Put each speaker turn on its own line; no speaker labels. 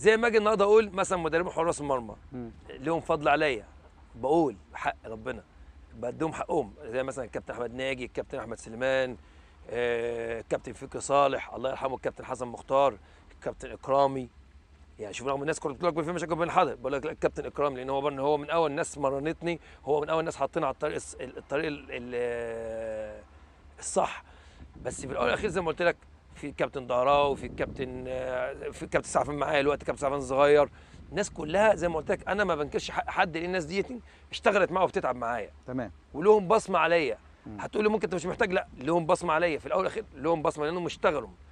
زي ما اجي النهارده اقول مثلا مدربين حراس المرمى لهم فضل عليا بقول بحق ربنا بديهم حقهم زي مثلا الكابتن احمد ناجي الكابتن احمد سليمان آه، الكابتن فكري صالح الله يرحمه الكابتن حسن مختار الكابتن اكرامي يعني شوف رغم الناس كلها بتقول لك في مشاكل بين الحضر بقول لك الكابتن اكرامي لان هو هو من اول الناس مرنتني هو من اول الناس حاطين على الطريق الطريق الصح بس في الاول والاخير زي ما قلت لك في الكابتن ضهراو في الكابتن في الكابتن سعفان معايا الوقت كابتن سعفان الصغير الناس كلها زي ما قلت لك انا ما بنكرش حد لان الناس ديت اشتغلت معايا وبتتعب معايا تمام ولهم بصمه عليا هتقول لي ممكن انت مش محتاج لا لهم بصمه عليا في الاول والاخير لهم بصمه لانهم اشتغلوا